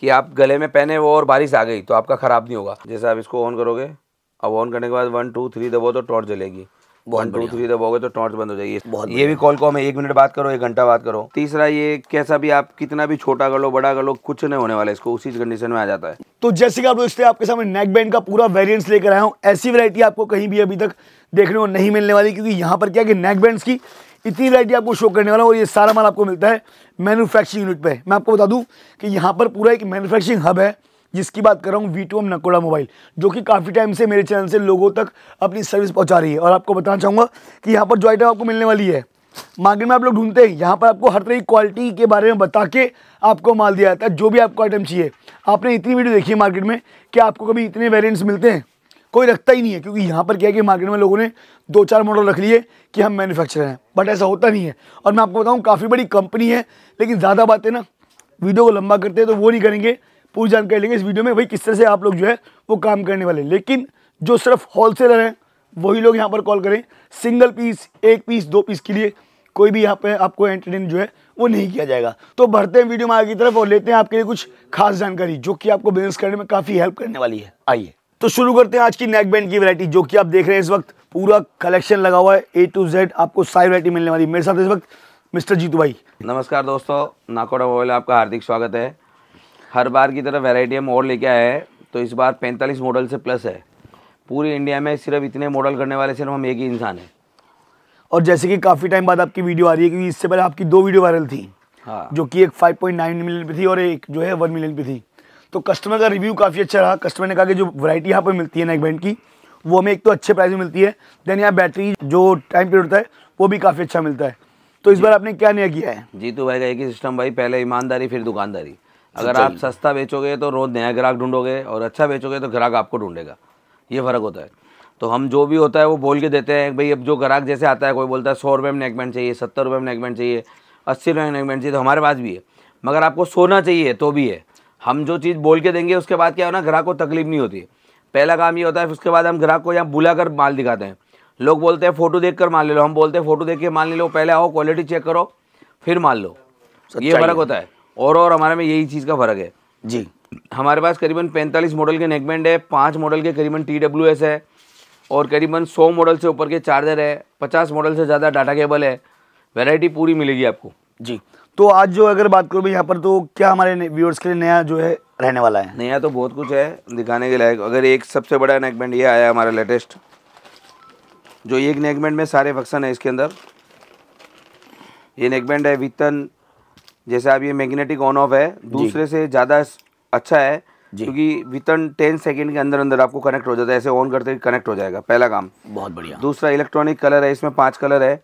कि आप गले में पहने वो और बारिश आ गई तो आपका ख़राब नहीं होगा जैसे आप इसको ऑन करोगे अब ऑन करने के बाद वन टू थ्री दबो तो टॉर्च जलेगी वन टू थ्री दबोगे तो टॉर्च बंद हो जाएगी बहुत ये भी कॉल को हमें एक मिनट बात करो एक घंटा बात करो तीसरा ये कैसा भी आप कितना भी छोटा कर लो बड़ा कर लो कुछ नहीं होने वाला इसको उसी कंडीशन में आ जाता है तो जैसे कि आप दोस्तों आपके सामने नेक बैंड का पूरा वेरियंट लेकर आया हूँ ऐसी वरायटी आपको कहीं भी अभी तक देखने को नहीं मिलने वाली क्योंकि यहाँ पर क्या कि नेक बैंड की इतनी वैरायटी आपको शो करने वाला हूँ और ये सारा माल आपको मिलता है मैन्युफैक्चरिंग यूनिट पे मैं आपको बता दूँ कि यहाँ पर पूरा एक मैनुफैक्चरिंग हब है जिसकी बात कर रहा हूँ वी नकोड़ा मोबाइल जो कि काफ़ी टाइम से मेरे चैनल से लोगों तक अपनी सर्विस पहुँचा रही है और आपको बताना चाहूँगा कि यहाँ पर जो आइटम आपको मिलने वाली है मार्केट में आप लोग ढूंढते हैं यहाँ पर आपको हर तरह की क्वालिटी के बारे में बता के आपको माल दिया जाता है जो भी आपको आइटम चाहिए आपने इतनी वीडियो देखी है मार्केट में कि आपको कभी इतने वेरियंट्स मिलते हैं कोई रखता ही नहीं है क्योंकि यहाँ पर क्या है कि मार्केट में लोगों ने दो चार मॉडल रख लिए कि हम मैन्युफैक्चरर हैं बट ऐसा होता नहीं है और मैं आपको बताऊँ काफ़ी बड़ी कंपनी है लेकिन ज़्यादा बातें ना वीडियो को लंबा करते हैं तो वो नहीं करेंगे पूरी जानकारी लेंगे इस वीडियो में भाई किस तरह से आप लोग जो है वो काम करने वाले लेकिन जो सिर्फ होलसेलर हैं वही लोग यहाँ पर कॉल करें सिंगल पीस एक पीस दो पीस के लिए कोई भी यहाँ पे आपको एंटरटेन जो है वो नहीं किया जाएगा तो बढ़ते हैं वीडियो में आगे की तरफ और लेते हैं आपके लिए कुछ खास जानकारी जो कि आपको बिजनेस करने में काफ़ी हेल्प करने वाली है आइए तो शुरू करते हैं आज की नेक बैंड की वैरायटी जो कि आप देख रहे हैं इस वक्त पूरा कलेक्शन लगा हुआ है ए टू जेड आपको सारी वैरायटी मिलने वाली मेरे साथ इस वक्त मिस्टर जीतू भाई नमस्कार दोस्तों नाकोड़ा मोबाइल आपका हार्दिक स्वागत है हर बार की तरह वेरायटी हम और लेके आए हैं तो इस बार 45 मॉडल से प्लस है पूरी इंडिया में सिर्फ इतने मॉडल करने वाले सिर्फ हम एक ही इंसान हैं और जैसे कि काफ़ी टाइम बाद आपकी वीडियो आ रही है क्योंकि इससे पहले आपकी दो वीडियो वायरल थी हाँ जो कि एक 5.9 मिलियन पे थी और एक जो है 1 मिलियन पे थी तो कस्टमर का रिव्यू काफ़ी अच्छा रहा कस्टमर ने कहा कि जो वरायटी यहाँ पर मिलती है नेक बैंड की वो हमें एक तो अच्छे प्राइस में मिलती है देन यहाँ बैटरी जो टाइम पीरियड होता है वो भी काफ़ी अच्छा मिलता है तो इस बार आपने क्या नया किया है तो भाई का एक ही सिस्टम भाई पहले ईमानदारी फिर दुकानदारी अगर आप सस्ता बेचोगे तो रोज़ नया ग्राहक ढूंढोगे और अच्छा बेचोगे तो ग्राहक आपको ढूंढेगा ये फ़र्क होता है तो हम जो भी होता है वो बोल के देते हैं भाई अब जो ग्राहक जैसे आता है कोई बोलता है सौ रुपये में नेकबैंड चाहिए सत्तर रुपये में नेकबैंड चाहिए अस्सी रुपये में नेकबैंड चाहिए तो हमारे पास भी है मगर आपको सोना चाहिए तो भी है हम जो चीज़ बोल के देंगे उसके बाद क्या होना ग्राहक को तकलीफ नहीं होती पहला काम ये होता है उसके बाद हम ग्राहक को यहाँ बुला कर माल दिखाते हैं लोग बोलते हैं फ़ोटो देख कर माल ले लो हम बोलते हैं फ़ोटो देख के माल ले लो पहले आओ क्वालिटी चेक करो फिर माल लो ये फ़र्क होता है और और हमारे में यही चीज़ का फ़र्क है जी हमारे पास करीबन पैंतालीस मॉडल के नेकबैंड है पाँच मॉडल के करीबन टी एस है और करीबन सौ मॉडल से ऊपर के चार्जर है पचास मॉडल से ज़्यादा डाटा केबल है वेराइटी पूरी मिलेगी आपको जी तो आज जो अगर बात करूँ यहाँ पर तो क्या हमारे व्यूअर्स के लिए नया जो है रहने वाला है नया तो बहुत कुछ है दिखाने के लायक अगर एक सबसे बड़ा नेकबैंड ये आया हमारा लेटेस्ट जो एक नेकबैंड में सारे फंक्शन है इसके अंदर ये नेकबैंड है वितन जैसे आप ये मैग्नेटिक ऑन ऑफ है दूसरे से ज़्यादा अच्छा है क्योंकि वितन टेन सेकेंड के अंदर अंदर आपको कनेक्ट हो जाता है ऐसे ऑन करते कनेक्ट हो जाएगा पहला काम बहुत बढ़िया दूसरा इलेक्ट्रॉनिक कलर है इसमें पाँच कलर है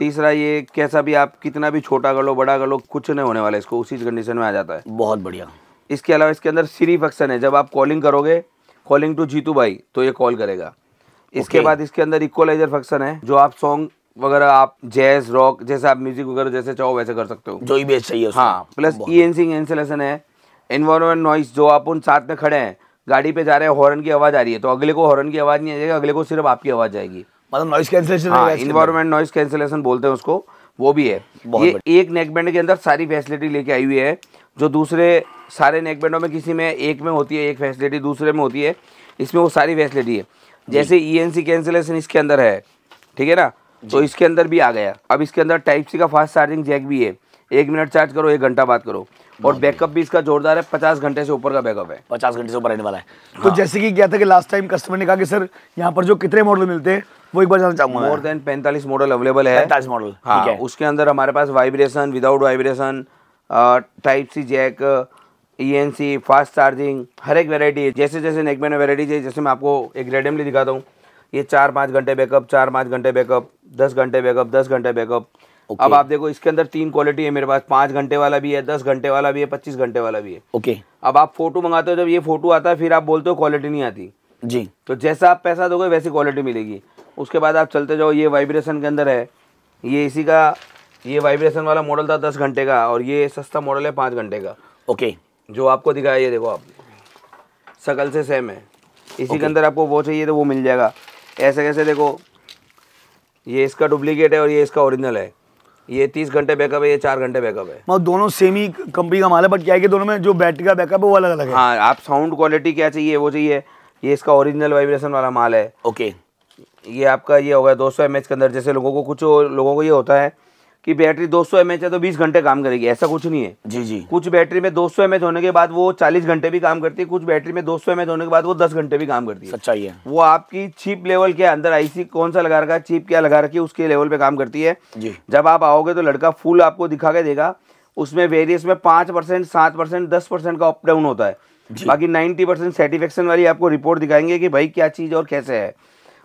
तीसरा ये कैसा भी आप कितना भी छोटा कर लो बड़ा कर लो कुछ नहीं होने वाला इसको उसी कंडीशन में आ जाता है बहुत बढ़िया इसके अलावा इसके अंदर सीरी फंक्शन है जब आप कॉलिंग करोगे कॉलिंग टू जीतू भाई तो ये कॉल करेगा इसके बाद इसके अंदर इक्वलाइजर फंक्शन है जो आप सॉन्ग वगैरह आप जैज रॉक जैसे आप म्यूजिक वगैरह जैसे चाहो वैसे कर सकते हो जो ही बेस चाहिए हाँ प्लस ई एनसिंग इंसलेशन है इन्वायरमेंट नॉइस जो आप उन साथ में खड़े हैं गाड़ी पे जा रहे हैं हॉर्न की आवाज़ आ रही है तो अगले को हॉर्न की आवाज़ नहीं आ जाएगी अगले को सिर्फ आपकी आवाज़ आएगी मतलब कैंसिलेशन इन्वायरमेंट कैंसिलेशन बोलते हैं उसको वो भी है ये एक के अंदर सारी फैसिलिटी लेके आई हुई है जो दूसरे सारे नेक में किसी में एक में होती है एक फैसिलिटी दूसरे में होती है इसमें वो सारी फैसिलिटी है जैसे ई एन सी कैंसिलेशन इसके अंदर है ठीक है ना तो इसके अंदर भी आ गया अब इसके अंदर टाइप सी का फास्ट चार्जिंग जैक भी है एक मिनट चार्ज करो एक घंटा बात करो और बैकअप भी इसका जोरदार है पचास घंटे से ऊपर का बैकअप है पचास घंटे से ऊपर रहने वाला है हाँ। तो जैसे कि क्या था कि लास्ट टाइम कस्टमर ने कहा कि सर यहाँ पर जो कितने मॉडल मिलते हैं वो एक बार जाना चाहूंगा मोर देन पैंतालीस मॉडल अवेलेबल है पैंतालीस मॉडल हाँ है। उसके अंदर हमारे पास vibration without vibration type C jack ई फास्ट चार्जिंग हर एक वेरायटी है जैसे जैसे नेकबैंड में वेरायटीज है जैसे मैं आपको एक रेडमली दिखाता हूँ ये चार पाँच घंटे बैकअप चार पाँच घंटे बैकअप दस घंटे बैकअप दस घंटे बैकअप okay. अब आप देखो इसके अंदर तीन क्वालिटी है मेरे पास पाँच घंटे वाला भी है दस घंटे वाला भी है पच्चीस घंटे वाला भी है ओके okay. अब आप फोटो मंगाते हो जब ये फोटो आता है फिर आप बोलते हो क्वालिटी नहीं आती जी तो जैसा आप पैसा दोगे वैसी क्वालिटी मिलेगी उसके बाद आप चलते जाओ ये वाइब्रेशन के अंदर है ये इसी का ये वाइब्रेशन वाला मॉडल था दस घंटे का और ये सस्ता मॉडल है पाँच घंटे का ओके जो आपको दिखाया ये देखो आप सकल से सेम है इसी के अंदर आपको वो चाहिए तो वो मिल जाएगा ऐसे कैसे देखो ये इसका डुप्लीकेट है और ये इसका ओरिजिनल है ये तीस घंटे बैकअप है ये चार घंटे बैकअप है मतलब दोनों सेम ही कंपनी का माल है बट क्या है कि दोनों में जो बैटरी का बैकअप है वो अलग अलग है हाँ आप साउंड क्वालिटी क्या चाहिए वो चाहिए ये इसका ओरिजिनल वाइब्रेशन वाला माल है ओके ये आपका ये होगा दो सौ के अंदर जैसे लोगों को कुछ लोगों को ये होता है कि बैटरी 200 सौ है तो 20 घंटे काम करेगी ऐसा कुछ नहीं है जी जी कुछ बैटरी में 200 सौ होने के बाद वो 40 घंटे भी काम करती है कुछ बैटरी में 200 सौ होने के बाद वो 10 घंटे भी काम करती है सच्चाई है वो आपकी चीप लेवल के अंदर आईसी कौन सा लगा रखा है चीप क्या लगा रखी है उसके लेवल पे काम करती है जी जब आप आओगे तो लड़का फुल आपको दिखा के देगा उसमें वेरियस में पांच परसेंट सात परसेंट दस परसेंट का अप डाउन होता है बाकी नाइनटी परसेंट वाली आपको रिपोर्ट दिखाएंगे कि भाई क्या चीज़ और कैसे है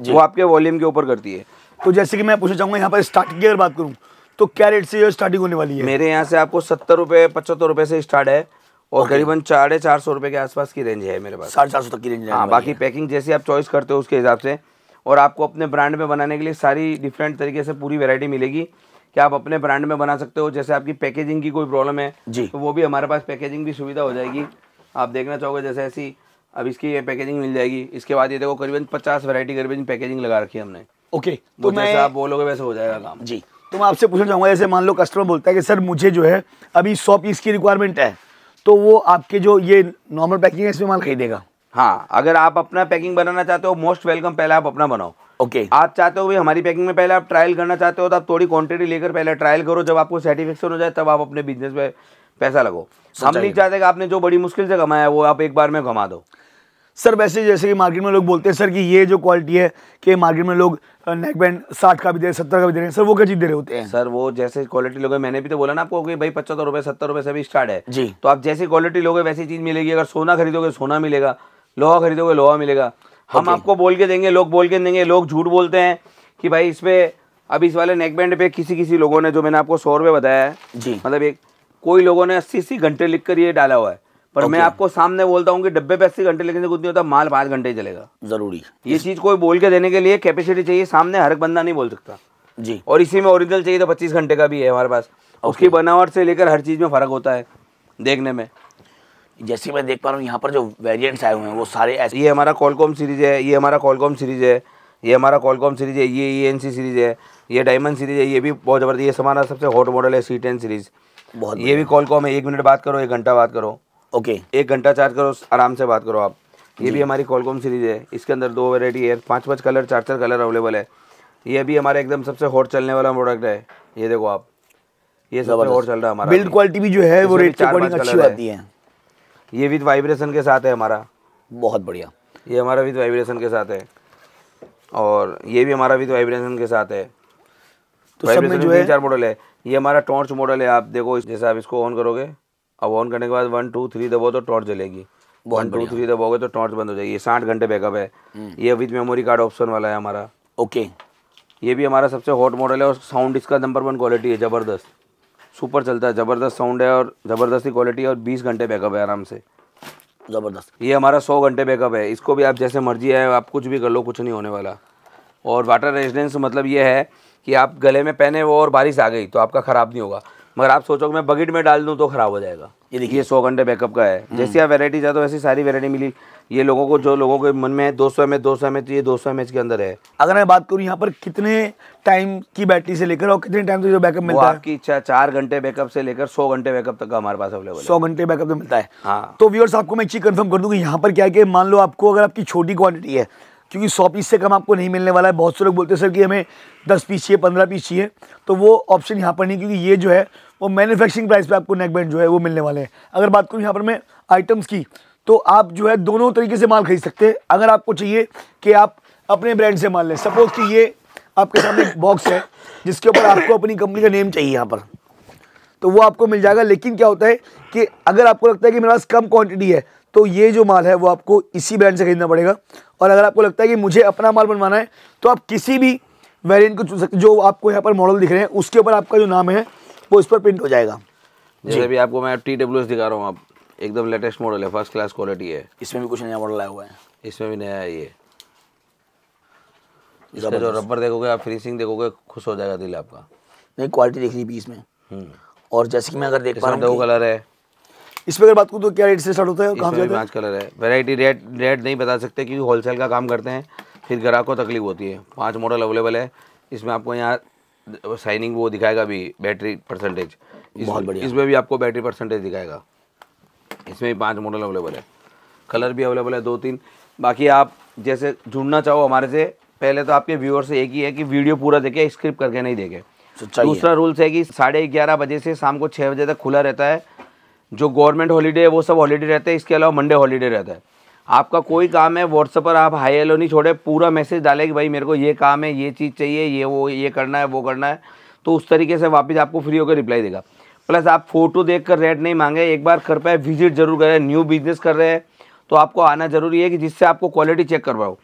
वो आपके वॉल्यूम के ऊपर करती है तो जैसे कि मैं पूछना चाहूंगा यहाँ पर स्टार्टिंग की अगर बात करूँ तो क्या रेट से स्टार्टिंग होने वाली है मेरे यहाँ से आपको सत्तर रुपये पचहत्तर रुपये से स्टार्ट है और करीबन साढ़े चार सौ रुपये के आसपास की रेंज है मेरे पास साढ़े चार सौ तक की रेंज हाँ बाकी पैकिंग जैसी आप चॉइस करते हो उसके हिसाब से और आपको अपने ब्रांड में बनाने के लिए सारी डिफरेंट तरीके से पूरी वेरायटी मिलेगी कि आप अपने ब्रांड में बना सकते हो जैसे आपकी पैकेजिंग की कोई प्रॉब्लम है जी तो वो भी हमारे पास पैकेजिंग की सुविधा हो जाएगी आप देखना चाहोगे जैसे ऐसी अब इसकी ये पैकेजिंग मिल जाएगी इसके बाद ये देखो करीबन पचास वैरायटी करीबन पैकेजिंग लगा रखी है हमने ओके तो मैं आप बोलोगे वैसे हो जाएगा काम जी तो मैं आपसे पूछना चाहूँगा जैसे मान लो कस्टमर बोलता है कि सर मुझे जो है अभी सौ पीस की रिक्वायरमेंट है तो वो आपके जो ये नॉर्मल पैकिंग है इसमें माल खरीदेगा हाँ अगर आप अपना पैकिंग बनाना चाहते हो मोस्ट वेलकम पहले आप अपना बनाओ ओके okay. आप चाहते हो भी हमारी पैकिंग में पहले आप ट्रायल करना चाहते हो तो आप थोड़ी क्वांटिटी लेकर पहले ट्रायल करो जब आपको सेटिस्फेक्शन हो जाए तब आप अपने बिजनेस में पैसा लगो हम नहीं चाहते कि आपने जो बड़ी मुश्किल से कमाया है वो आप एक बार में कमा दो सर वैसे जैसे कि मार्केट में लोग बोलते हैं सर कि ये जो क्वालिटी है कि मार्केट में लोग नेक बैंड साठ का भी दे रहे सत्तर का भी दे रहे हैं सर वो क्या चीज दे रहे होते हैं सर वो जैसे क्वालिटी लोगे मैंने भी तो बोला ना आपको कि भाई पचहत्तर रुपये सत्तर रुपये से भी स्टार्ट है जी तो आप जैसी क्वालिटी लोगे वैसी चीज़ मिलेगी अगर सोना खरीदोगे सोना मिलेगा लोहा खरीदोगे लोहा मिलेगा हम आपको बोल के देंगे लोग बोल के देंगे लोग झूठ बोलते हैं कि भाई इस पर अब इस वाले नेकबैंड बैंड पे किसी किसी लोगों ने जो मैंने आपको सौ रुपये बताया है जी मतलब एक कोई लोगों ने अस्सी अस्सी घंटे लिख कर ये डाला हुआ है पर okay. मैं आपको सामने बोलता हूँ कि डब्बे पे अस्सी घंटे लेकिन कुछ नहीं होता माल पाँच घंटे ही चलेगा जरूरी ये चीज़ कोई बोल के देने के लिए कैपेसिटी चाहिए सामने हर बंदा नहीं बोल सकता जी और इसी में ओरिजिनल चाहिए तो पच्चीस घंटे का भी है हमारे पास उसकी बनावट से लेकर हर चीज़ में फ़र्क होता है देखने में जैसे मैं देख पा रहा हूँ यहाँ पर जो वेरियंट्स आए हुए हैं वो सारे ऐसे ये हमारा कॉलकॉम सीरीज है ये हमारा कॉलकॉम सीरीज है ये हमारा कॉलकॉम सीरीज है ये ई एन सी सीरीज है ये डायमंड सीरीज है ये भी बहुत ज़बरदस्त ये हमारा सबसे हॉट मॉडल है सी टेन सीरीज बहुत ये भी कॉलकॉम है एक मिनट बात करो एक घंटा बात करो ओके एक घंटा चार्ज करो आराम से बात करो आप ये भी हमारी कॉलकॉम सीरीज है इसके अंदर दो वेरायटी है पाँच पाँच कलर चार चार कलर अवेलेबल है ये भी हमारा एकदम सबसे हॉट चलने वाला प्रोडक्ट है ये देखो आप ये सब हॉट चल रहा है हमारा बिल्ड क्वालिटी भी जो है वो रेट चार पाँच अच्छी आती है ये विद वाइब्रेशन के साथ है हमारा बहुत बढ़िया ये हमारा विद वाइब्रेशन के साथ है और ये भी हमारा विद वाइब्रेशन के साथ है तो सब में जो है चार मॉडल है ये हमारा टॉर्च मॉडल है आप देखो जैसे आप इसको ऑन करोगे अब ऑन करने के बाद वन टू थ्री दबो तो टॉर्च जलेगी वन टू थ्री दबोगे तो टॉर्च बंद हो जाएगी साठ घंटे बैकअप है हम्म। ये विद मेमोरी कार्ड ऑप्शन वाला है हमारा ओके ये भी हमारा सबसे हॉट मॉडल है और साउंड इसका नंबर वन क्वालिटी है ज़बरदस्त सुपर चलता है ज़बरदस्त साउंड है और ज़बरदस्त ही क्वालिटी है और बीस घंटे बैकअप है आराम से ज़बरदस्त ये हमारा सौ घंटे बैकअप है इसको भी आप जैसे मर्जी है आप कुछ भी कर लो कुछ नहीं होने वाला और वाटर रेजिडेंस मतलब ये है कि आप गले में पहने वो और बारिश आ गई तो आपका ख़राब नहीं होगा मगर आप सोचो मैं बगेट में डाल दूँ तो ख़राब हो जाएगा ये देखिए सौ घंटे बैकअप का है हम्म। जैसी आप वेराइटी चाहते हो वैसी सारी वेरायटी मिली ये लोगों को जो लोगों के मन में है दो सौ एम एच दो सौ एम एच ये दो सौ एम एच के अंदर है अगर मैं बात करूँ यहाँ पर कितने टाइम की बैटरी से लेकर और कितने टाइम तक जो बैकअप मिलता है आपकी इच्छा चार घंटे बैकअप से लेकर सौ घंटे बैकअप तक का हमारे पास अवेलेबल है सौ घंटे बैकअप तो मिलता है हाँ तो व्यूअर्स आपको मैं चीज़ कन्फर्म कर दूँगी यहाँ पर क्या है मान लो आपको अगर आपकी छोटी क्वान्टिटी है क्योंकि सौ पीस से कम आपको नहीं मिलने वाला है बहुत से लोग बोलते हैं सर कि हमें दस पीस चाहिए पंद्रह पीस चाहिए तो वो ऑप्शन यहाँ पर नहीं क्योंकि ये जो है वो मैन्युफैक्चरिंग प्राइस पे आपको नेक बैंड जो है वो मिलने वाले हैं अगर बात करूँ यहाँ पर मैं आइटम्स की तो आप जो है दोनों तरीके से माल खरीद सकते हैं अगर आपको चाहिए कि आप अपने ब्रांड से माल लें सपोज कि ये आपके सामने एक बॉक्स है जिसके ऊपर आपको अपनी कंपनी का नेम चाहिए यहाँ पर तो वो आपको मिल जाएगा लेकिन क्या होता है कि अगर आपको लगता है कि मेरे पास कम क्वांटिटी है तो ये जो माल है वो आपको इसी ब्रांड से खरीदना पड़ेगा और अगर आपको लगता है कि मुझे अपना माल बनवाना है तो आप किसी भी वेरिएंट को चुन सकते जो आपको यहाँ पर मॉडल दिख रहे हैं उसके ऊपर आपका जो नाम है वो इस पर प्रिंट हो जाएगा जैसे अभी आपको मैं टी डब्ल्यू एस दिखा रहा हूँ आप एकदम लेटेस्ट मॉडल है फर्स्ट क्लास क्वालिटी है इसमें भी कुछ नया मॉडल आया हुआ है इसमें भी नया है ये इसका जो रबर देखोगे आप फिनिशिंग देखोगे खुश हो जाएगा दिल आपका नहीं क्वालिटी देख रही बीस में हम्म। और जैसे कि मैं अगर देख पाऊँ दो कलर है इस पर अगर बात करूँ तो क्या रेट से स्टार्ट होता है कहाँ से पाँच कलर है वेराइटी रेट रेट नहीं बता सकते क्योंकि होलसेल का काम करते हैं फिर ग्राहक को तकलीफ होती है पाँच मॉडल अवेलेबल है इसमें आपको यहाँ साइनिंग वो दिखाएगा भी बैटरी परसेंटेज बहुत बढ़िया इसमें भी आपको बैटरी परसेंटेज दिखाएगा इसमें भी पाँच मॉडल अवेलेबल है कलर भी अवेलेबल है दो तीन बाकी आप जैसे जुड़ना चाहो हमारे से पहले तो आपके व्यूअर से एक ही है कि वीडियो पूरा देखे स्क्रिप्ट करके नहीं देखे तो दूसरा रूल्स है कि साढ़े ग्यारह बजे से शाम को छः बजे तक खुला रहता है जो गवर्नमेंट हॉलीडे है वो सब हॉलीडे रहते हैं इसके अलावा मंडे हॉलीडे रहता है आपका कोई काम है व्हाट्सएप पर आप हाई एलो नहीं छोड़े पूरा मैसेज डाले कि भाई मेरे को ये काम है ये चीज़ चाहिए ये वो ये करना है वो करना है तो उस तरीके से वापस आपको फ्री होकर रिप्लाई देगा प्लस आप फ़ोटो देख कर रेट नहीं मांगे एक बार कर पाए विजिट जरूर करें न्यू बिजनेस कर रहे हैं तो आपको आना ज़रूरी है कि जिससे आपको क्वालिटी चेक कर पाओ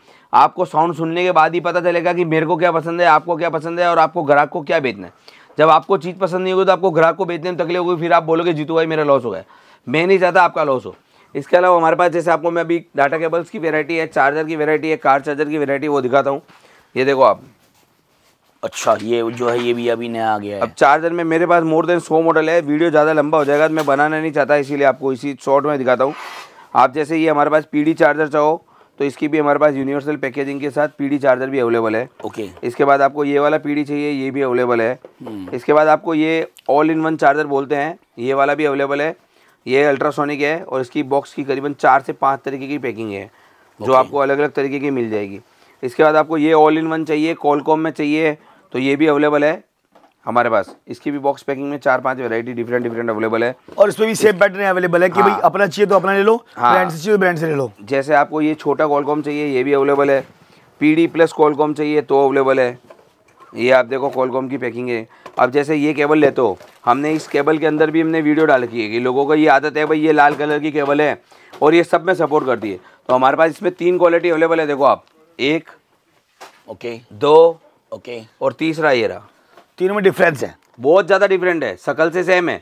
आपको साउंड सुनने के बाद ही पता चलेगा कि मेरे को क्या पसंद है आपको क्या पसंद है और आपको ग्राहक को क्या बेचना है जब आपको चीज़ पसंद नहीं होगी तो आपको ग्राहक को बेचने में तकलीफ होगी फिर आप बोलोगे जीतू भाई मेरा लॉस हो गया मैं नहीं चाहता आपका लॉस हो इसके अलावा हमारे पास जैसे आपको मैं अभी डाटा केबल्स की वेरायटी है चार्जर की वेरायटी है कार चार्जर की वेरायटी वो दिखाता हूँ ये देखो आप अच्छा ये जो है ये भी अभी नया आ गया है अब चार्जर में मेरे पास मोर देन सौ मॉडल है वीडियो ज़्यादा लंबा हो जाएगा तो मैं बनाना नहीं चाहता इसीलिए आपको इसी शॉर्ट में दिखाता हूँ आप जैसे ये हमारे पास पीडी चार्जर चाहो तो इसकी भी हमारे पास यूनिवर्सल पैकेजिंग के साथ पीडी चार्जर भी अवेलेबल है ओके इसके बाद आपको ये वाला पी चाहिए ये भी अवेलेबल है हम्म। इसके बाद आपको ये ऑल इन वन चार्जर बोलते हैं ये वाला भी अवेलेबल है ये अल्ट्रासोनिक है और इसकी बॉक्स की करीबन चार से पाँच तरीके की पैकिंग है जो आपको अलग अलग तरीके की मिल जाएगी इसके बाद आपको ये ऑल इन वन चाहिए कॉलकॉम में चाहिए तो ये भी अवेलेबल है हमारे पास इसकी भी बॉक्स पैकिंग में चार पांच वैरायटी डिफरेंट डिफरेंट अवेलेबल है और इसमें भी सेफ बैटरी अवेलेबल है कि भाई हाँ। अपना चाहिए तो अपना ले लो हाँ, ब्रांड से चाहिए ब्रांड तो से ले लो जैसे आपको ये छोटा कॉलकॉम चाहिए ये भी अवेलेबल है पी प्लस कॉलकॉम चाहिए तो अवेलेबल है ये आप देखो कॉलकॉम की पैकिंग है अब जैसे ये केबल लेते हो हमने इस केबल के अंदर भी हमने वीडियो डाल की है कि लोगों को ये आदत है भाई ये लाल कलर की केबल है और ये सब में सपोर्ट करती है तो हमारे पास इसमें तीन क्वालिटी अवेलेबल है देखो आप एक ओके दो ओके और तीसरा ये रहा तीनों में डिफरेंस है बहुत ज़्यादा डिफरेंट है सकल से सेम है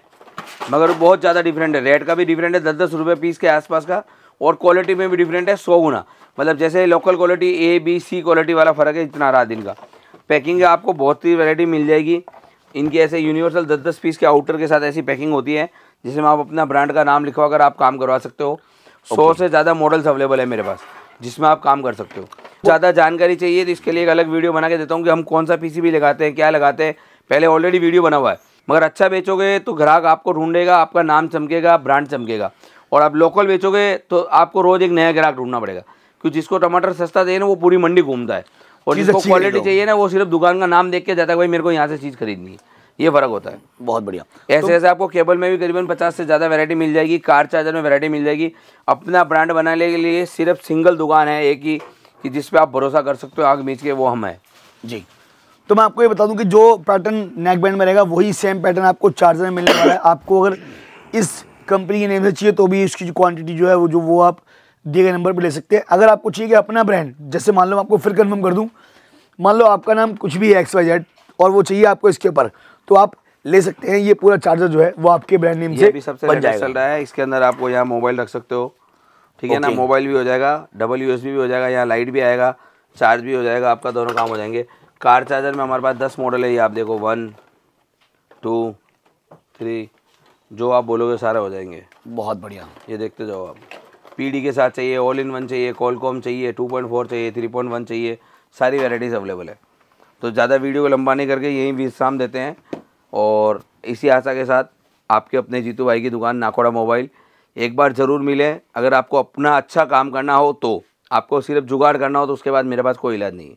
मगर बहुत ज़्यादा डिफरेंट है रेट का भी डिफरेंट है दस दस रुपये पीस के आसपास का और क्वालिटी में भी डिफरेंट है सौ गुना मतलब जैसे local quality A B C quality वाला फ़र्क है इतना रहा दिन का पैकिंग आपको बहुत ही वैरायटी मिल जाएगी इनकी ऐसे यूनिवर्सल दस दस पीस के आउटर के साथ ऐसी पैकिंग होती है जिसमें आप अपना ब्रांड का नाम लिखवा कर आप काम करवा सकते हो सौ से ज़्यादा मॉडल्स अवेलेबल है मेरे पास जिसमें आप काम कर सकते हो ज़्यादा जानकारी चाहिए तो इसके लिए एक अलग वीडियो बना के देता हूँ कि हम कौन सा पीसीबी लगाते हैं क्या लगाते हैं पहले ऑलरेडी वीडियो बना हुआ है मगर अच्छा बेचोगे तो ग्राहक आपको ढूंढेगा आपका नाम चमकेगा ब्रांड चमकेगा और आप लोकल बेचोगे तो आपको रोज़ एक नया ग्राहक ढूंढना पड़ेगा क्योंकि जिसको टमाटर सस्ता दे ना वो पूरी मंडी घूमता है और जिसको क्वालिटी चाहिए ना वो सिर्फ दुकान का नाम देख के जाता है भाई मेरे को यहाँ से चीज़ खरीदनी है ये फर्क होता है बहुत बढ़िया ऐसे तो ऐसे आपको केबल में भी करीबन पचास से ज़्यादा वैरायटी मिल जाएगी कार चार्जर में वैरायटी मिल जाएगी अपना ब्रांड बनाने के लिए सिर्फ सिंगल दुकान है एक ही कि जिस पे आप भरोसा कर सकते हो आग मीच के वो हम है जी तो मैं आपको ये बता दूं कि जो पैटर्न नेक बैंड में रहेगा वही सेम पैटर्न आपको चार्जर में मिलने वाला है आपको अगर इस कंपनी के नेम से चाहिए तो भी इसकी जो क्वांटिटी जो है वो जो वो आप दिए गए नंबर पर ले सकते हैं अगर आपको चाहिए कि अपना ब्रांड जैसे मान लो आपको फिर कन्फर्म कर दूँ मान लो आपका नाम कुछ भी है एक्स वाई जेड और वो चाहिए आपको इसके ऊपर तो आप ले सकते हैं ये पूरा चार्जर जो है वो आपके ब्रांड नेम से भी सबसे बन जाएगा चल रहा है इसके अंदर आपको यहाँ मोबाइल रख सकते हो ठीक है ना मोबाइल भी हो जाएगा डबल यू भी हो जाएगा यहाँ लाइट भी आएगा चार्ज भी हो जाएगा आपका दोनों काम हो जाएंगे कार चार्जर में हमारे पास दस मॉडल है ये आप देखो वन टू थ्री जो आप बोलोगे सारे हो जाएंगे बहुत बढ़िया ये देखते जाओ आप पीडी के साथ चाहिए ऑल इन वन चाहिए कॉलकॉम चाहिए टू पॉइंट फोर चाहिए थ्री पॉइंट वन चाहिए सारी वेराइटीज़ अवेलेबल है तो ज़्यादा वीडियो को लंबा नहीं करके यहीं विश्राम देते हैं और इसी आशा के साथ आपके अपने जीतू भाई की दुकान नाकोड़ा मोबाइल एक बार ज़रूर मिलें अगर आपको अपना अच्छा काम करना हो तो आपको सिर्फ जुगाड़ करना हो तो उसके बाद मेरे पास कोई इलाज नहीं है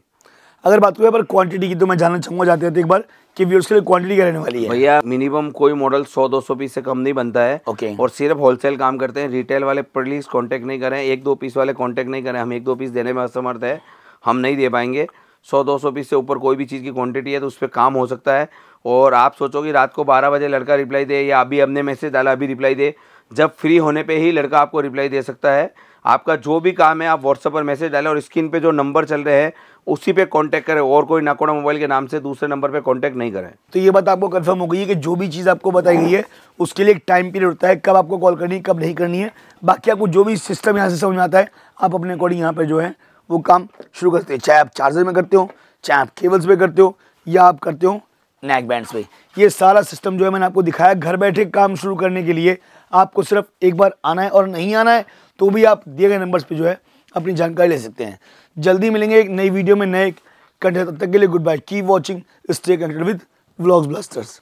अगर बात करें पर क्वांटिटी की तो मैं जानना चाहूँगा जाते तो एक बार कि व्यूअर्स के लिए क्वांटिटी क्या रहने वाली है भैया मिनिमम कोई मॉडल 100-200 पीस से कम नहीं बनता है ओके okay. और सिर्फ होलसेल काम करते हैं रिटेल वाले प्लीज कांटेक्ट नहीं करें एक दो पीस वाले कांटेक्ट नहीं करें हम एक दो पीस देने में असमर्थ है हम नहीं दे पाएंगे सौ दो सौ पीस से ऊपर कोई भी चीज़ की क्वान्टिटी है तो उस पर काम हो सकता है और आप सोचो कि रात को बारह बजे लड़का रिप्लाई दे या अभी हमने मैसेज डाला अभी रिप्लाई दे जब फ्री होने पर ही लड़का आपको रिप्लाई दे सकता है आपका जो भी काम है आप व्हाट्सअप पर मैसेज डालें और स्क्रीन पर जो नंबर चल रहे हैं उसी पे कांटेक्ट करें और कोई नाकोड़ा मोबाइल के नाम से दूसरे नंबर पे कांटेक्ट नहीं करें तो ये बात आपको कंफर्म हो गई है कि जो भी चीज़ आपको बताई गई है उसके लिए एक टाइम पीरियड होता है कब आपको कॉल करनी है कब नहीं करनी है बाकी आपको जो भी सिस्टम यहाँ से समझ आता है आप अपने अकॉर्डिंग यहाँ पर जो है वो काम शुरू करते हैं चाहे आप चार्जर में करते हो चाहे आप केबल्स पर करते हो या आप करते हो नैक बैंड्स पे ये सारा सिस्टम जो है मैंने आपको दिखाया घर बैठे काम शुरू करने के लिए आपको सिर्फ एक बार आना है और नहीं आना है तो भी आप दिए गए नंबर्स पर जो है अपनी जानकारी ले सकते हैं जल्दी मिलेंगे एक नई वीडियो में नए कंटेंट तब तक के लिए good bye keep watching stay connected with blog blasters